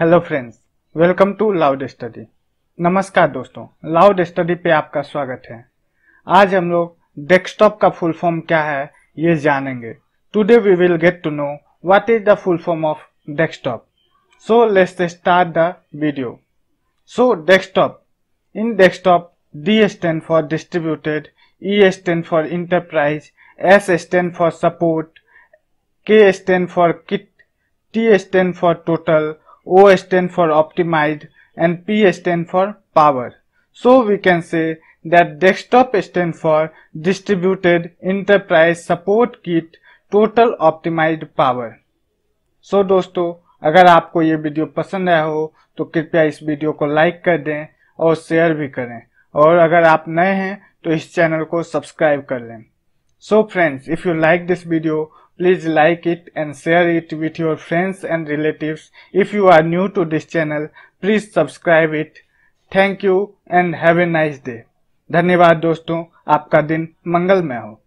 Hello friends welcome to loud study नमस्कार दोस्तों loud study पे आपका स्वागत है आज हम लोग डेस्कटॉप का फुल फॉर्म क्या है ये जानेंगे today we will get to know what is the full form of desktop so let's start the video so desktop in desktop D stand for distributed E stand for enterprise S stand for support K stand for kit T stand for total O stand for optimized and P stand for power. So we can say that desktop stand for distributed enterprise support kit total optimized power. So दोस्तों अगर आपको ये video पसंद आया हो तो कृपया इस वीडियो को लाइक कर दें और शेयर भी करें और अगर आप नए हैं तो इस चैनल को सब्सक्राइब कर लें so friends if you like this video Please like it and share it with your friends and relatives. If you are new to this channel, please subscribe it. Thank you and have a nice day. धन्यवाद दोस्तों आपका दिन मंगलमय हो